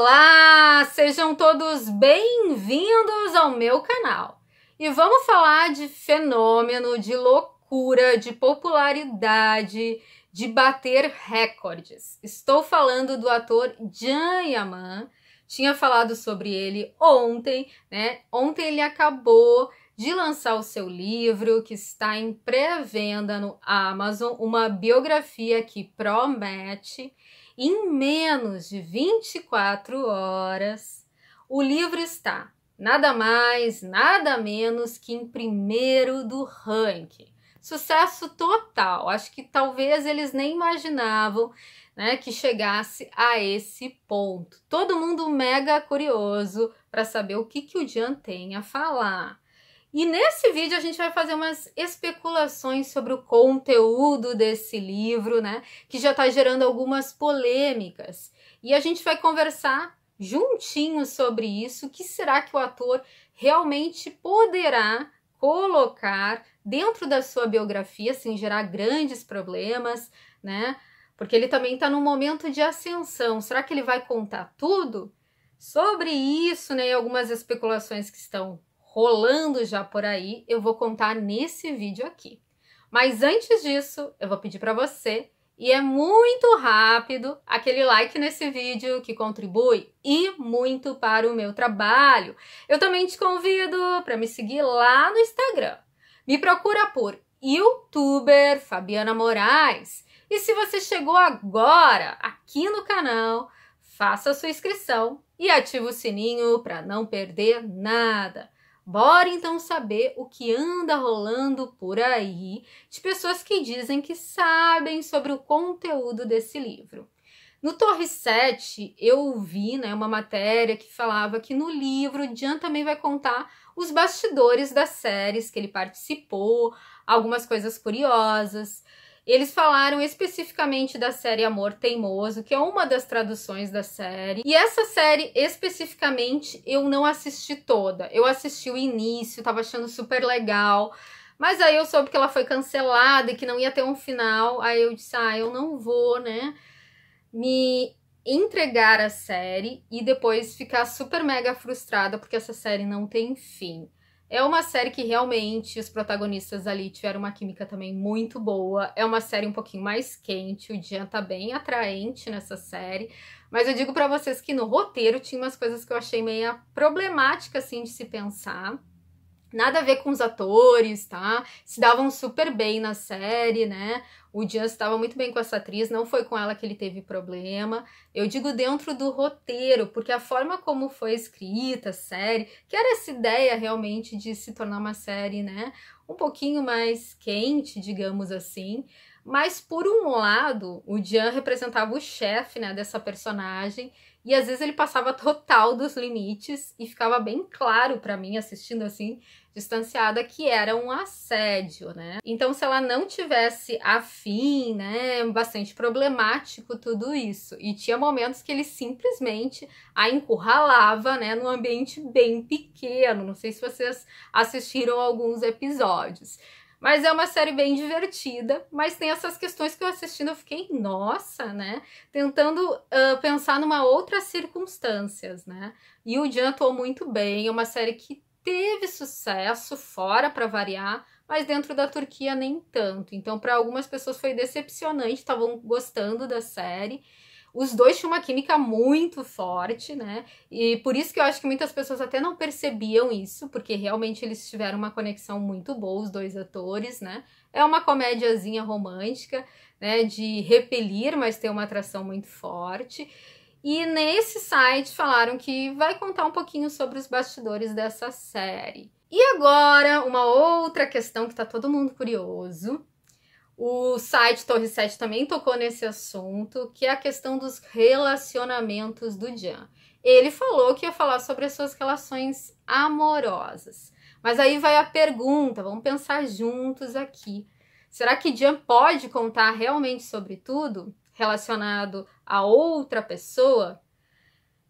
Olá, sejam todos bem-vindos ao meu canal. E vamos falar de fenômeno, de loucura, de popularidade, de bater recordes. Estou falando do ator Jan Yaman. Tinha falado sobre ele ontem, né? Ontem ele acabou de lançar o seu livro, que está em pré-venda no Amazon, uma biografia que promete em menos de 24 horas, o livro está nada mais, nada menos que em primeiro do ranking. Sucesso total. Acho que talvez eles nem imaginavam né, que chegasse a esse ponto. Todo mundo mega curioso para saber o que, que o Jean tem a falar. E nesse vídeo a gente vai fazer umas especulações sobre o conteúdo desse livro, né? Que já está gerando algumas polêmicas. E a gente vai conversar juntinho sobre isso. O que será que o ator realmente poderá colocar dentro da sua biografia, sem gerar grandes problemas, né? Porque ele também está num momento de ascensão. Será que ele vai contar tudo? Sobre isso, né? Algumas especulações que estão rolando já por aí, eu vou contar nesse vídeo aqui. Mas antes disso, eu vou pedir para você, e é muito rápido, aquele like nesse vídeo que contribui e muito para o meu trabalho. Eu também te convido para me seguir lá no Instagram. Me procura por youtuber Fabiana Moraes. E se você chegou agora aqui no canal, faça a sua inscrição e ative o sininho para não perder nada. Bora então saber o que anda rolando por aí de pessoas que dizem que sabem sobre o conteúdo desse livro. No Torre 7, eu vi né, uma matéria que falava que no livro o Jan também vai contar os bastidores das séries que ele participou, algumas coisas curiosas. Eles falaram especificamente da série Amor Teimoso, que é uma das traduções da série. E essa série especificamente eu não assisti toda. Eu assisti o início, tava achando super legal. Mas aí eu soube que ela foi cancelada e que não ia ter um final. Aí eu disse: ah, eu não vou, né? Me entregar a série e depois ficar super mega frustrada porque essa série não tem fim. É uma série que realmente os protagonistas ali tiveram uma química também muito boa. É uma série um pouquinho mais quente, o Jean tá bem atraente nessa série. Mas eu digo para vocês que no roteiro tinha umas coisas que eu achei meio problemática assim de se pensar. Nada a ver com os atores, tá? Se davam super bem na série, né? O Jean estava muito bem com essa atriz, não foi com ela que ele teve problema. Eu digo dentro do roteiro, porque a forma como foi escrita a série, que era essa ideia realmente de se tornar uma série, né? Um pouquinho mais quente, digamos assim. Mas por um lado, o Jean representava o chefe, né, dessa personagem e às vezes ele passava total dos limites e ficava bem claro para mim, assistindo assim, distanciada, que era um assédio, né? Então, se ela não tivesse afim, né? Bastante problemático tudo isso. E tinha momentos que ele simplesmente a encurralava, né? Num ambiente bem pequeno. Não sei se vocês assistiram alguns episódios. Mas é uma série bem divertida, mas tem essas questões que eu assistindo eu fiquei, nossa, né? Tentando uh, pensar numa outras circunstâncias, né? E o Jan atuou muito bem, é uma série que teve sucesso fora para variar, mas dentro da Turquia nem tanto. Então, para algumas pessoas foi decepcionante, estavam gostando da série os dois tinham uma química muito forte, né? E por isso que eu acho que muitas pessoas até não percebiam isso, porque realmente eles tiveram uma conexão muito boa, os dois atores, né? É uma comédiazinha romântica, né? De repelir, mas tem uma atração muito forte. E nesse site falaram que vai contar um pouquinho sobre os bastidores dessa série. E agora, uma outra questão que tá todo mundo curioso, o site Torre 7 também tocou nesse assunto, que é a questão dos relacionamentos do Jean. Ele falou que ia falar sobre as suas relações amorosas. Mas aí vai a pergunta, vamos pensar juntos aqui. Será que Jean pode contar realmente sobre tudo relacionado a outra pessoa?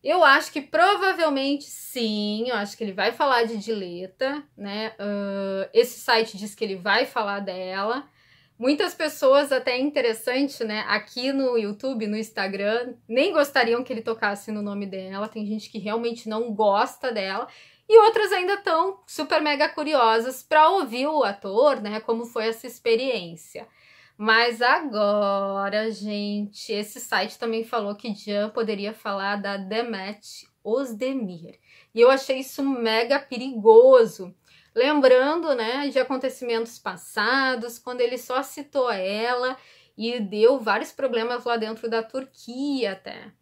Eu acho que provavelmente sim, eu acho que ele vai falar de Dileta, né? Uh, esse site diz que ele vai falar dela. Muitas pessoas, até é interessante, né, aqui no YouTube, no Instagram, nem gostariam que ele tocasse no nome dela. Tem gente que realmente não gosta dela. E outras ainda estão super mega curiosas para ouvir o ator, né, como foi essa experiência. Mas agora, gente, esse site também falou que Jean poderia falar da Demet Osdemir. E eu achei isso mega perigoso lembrando, né, de acontecimentos passados, quando ele só citou ela e deu vários problemas lá dentro da Turquia até.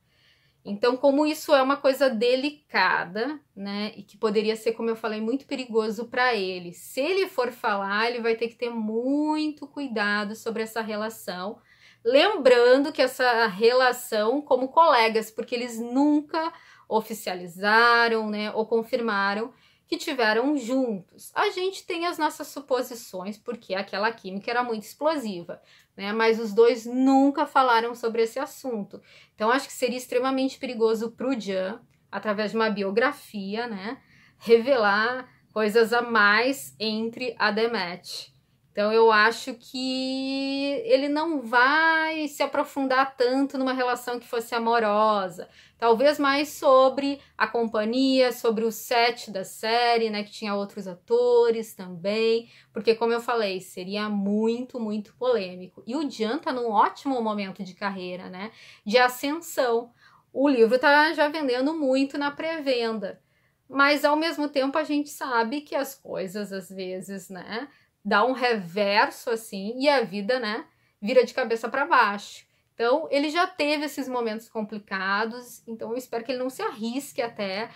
Então, como isso é uma coisa delicada, né, e que poderia ser, como eu falei, muito perigoso para ele. Se ele for falar, ele vai ter que ter muito cuidado sobre essa relação, lembrando que essa relação como colegas, porque eles nunca oficializaram, né, ou confirmaram que tiveram juntos. A gente tem as nossas suposições, porque aquela química era muito explosiva, né? Mas os dois nunca falaram sobre esse assunto. Então, acho que seria extremamente perigoso para o Jan, através de uma biografia, né? Revelar coisas a mais entre a Demet então eu acho que ele não vai se aprofundar tanto numa relação que fosse amorosa. Talvez mais sobre a companhia, sobre o set da série, né, que tinha outros atores também, porque como eu falei, seria muito, muito polêmico. E o Jan tá num ótimo momento de carreira, né, de ascensão. O livro tá já vendendo muito na pré-venda. Mas ao mesmo tempo a gente sabe que as coisas às vezes, né, dá um reverso assim e a vida, né, vira de cabeça para baixo. Então, ele já teve esses momentos complicados, então eu espero que ele não se arrisque até uh,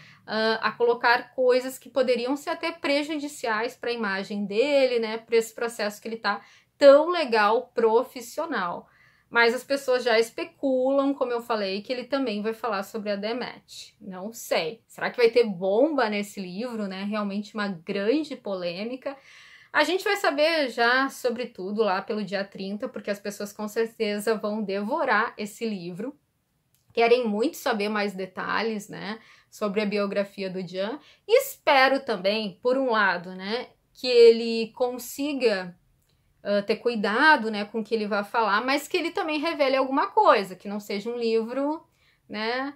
a colocar coisas que poderiam ser até prejudiciais para a imagem dele, né, para esse processo que ele está tão legal profissional. Mas as pessoas já especulam, como eu falei, que ele também vai falar sobre a Demet. Não sei. Será que vai ter bomba nesse livro, né? Realmente uma grande polêmica. A gente vai saber já sobre tudo lá pelo dia 30, porque as pessoas com certeza vão devorar esse livro. Querem muito saber mais detalhes, né, sobre a biografia do Jean. espero também, por um lado, né, que ele consiga Uh, ter cuidado né, com o que ele vai falar, mas que ele também revele alguma coisa, que não seja um livro né,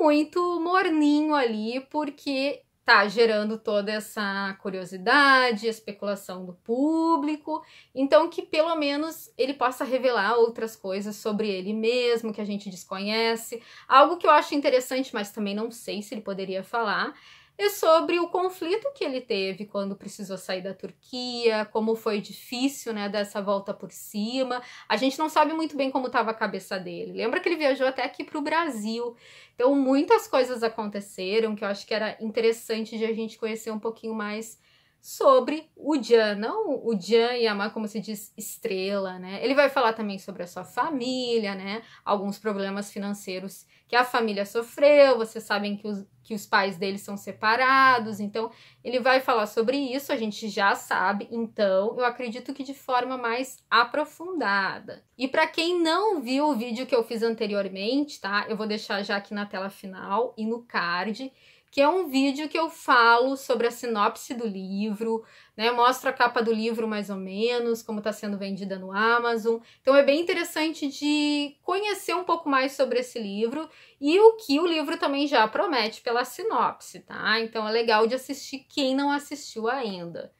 muito morninho ali, porque tá gerando toda essa curiosidade, especulação do público, então que pelo menos ele possa revelar outras coisas sobre ele mesmo que a gente desconhece. Algo que eu acho interessante, mas também não sei se ele poderia falar, e é sobre o conflito que ele teve quando precisou sair da Turquia, como foi difícil, né, dessa volta por cima. A gente não sabe muito bem como estava a cabeça dele. Lembra que ele viajou até aqui para o Brasil. Então muitas coisas aconteceram que eu acho que era interessante de a gente conhecer um pouquinho mais sobre o Jan, não o Jan Yama, como se diz, estrela, né? Ele vai falar também sobre a sua família, né? Alguns problemas financeiros que a família sofreu, vocês sabem que os, que os pais dele são separados, então ele vai falar sobre isso, a gente já sabe, então eu acredito que de forma mais aprofundada. E para quem não viu o vídeo que eu fiz anteriormente, tá? Eu vou deixar já aqui na tela final e no card que é um vídeo que eu falo sobre a sinopse do livro, né? a capa do livro mais ou menos, como está sendo vendida no Amazon. Então é bem interessante de conhecer um pouco mais sobre esse livro e o que o livro também já promete pela sinopse, tá? Então é legal de assistir quem não assistiu ainda.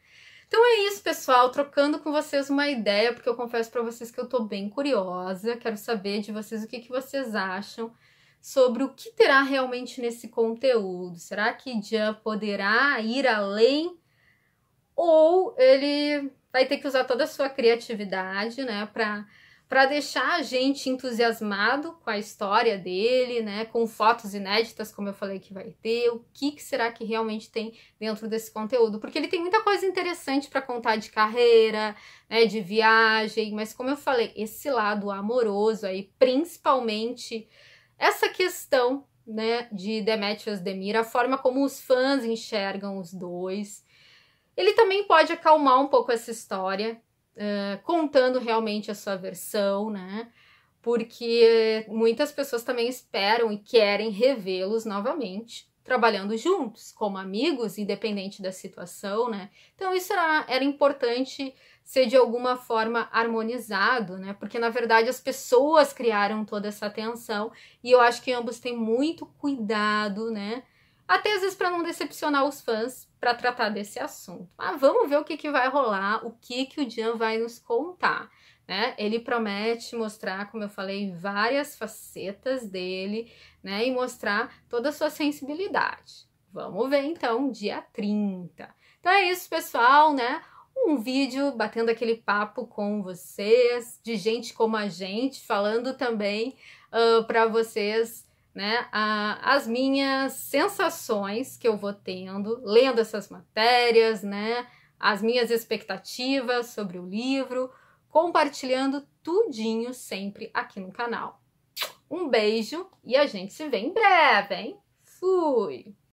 Então é isso, pessoal, trocando com vocês uma ideia, porque eu confesso para vocês que eu estou bem curiosa, quero saber de vocês o que, que vocês acham sobre o que terá realmente nesse conteúdo. Será que Jean poderá ir além ou ele vai ter que usar toda a sua criatividade, né, para para deixar a gente entusiasmado com a história dele, né, com fotos inéditas, como eu falei que vai ter, o que, que será que realmente tem dentro desse conteúdo? Porque ele tem muita coisa interessante para contar de carreira, né, de viagem, mas como eu falei, esse lado amoroso aí, principalmente essa questão né, de Demetrius Demir, a forma como os fãs enxergam os dois, ele também pode acalmar um pouco essa história, uh, contando realmente a sua versão, né? Porque muitas pessoas também esperam e querem revê-los novamente trabalhando juntos, como amigos, independente da situação, né? Então isso era, era importante ser de alguma forma harmonizado, né? Porque na verdade as pessoas criaram toda essa tensão e eu acho que ambos têm muito cuidado, né? Até às vezes para não decepcionar os fãs para tratar desse assunto. Mas ah, vamos ver o que, que vai rolar, o que, que o Jean vai nos contar. Né? Ele promete mostrar, como eu falei, várias facetas dele, né? E mostrar toda a sua sensibilidade. Vamos ver então, dia 30. Então é isso, pessoal, né? Um vídeo batendo aquele papo com vocês, de gente como a gente, falando também uh, ah, para vocês né, a, as minhas sensações que eu vou tendo lendo essas matérias, né, as minhas expectativas sobre o livro, compartilhando tudinho sempre aqui no canal. Um beijo e a gente se vê em breve, hein? Fui!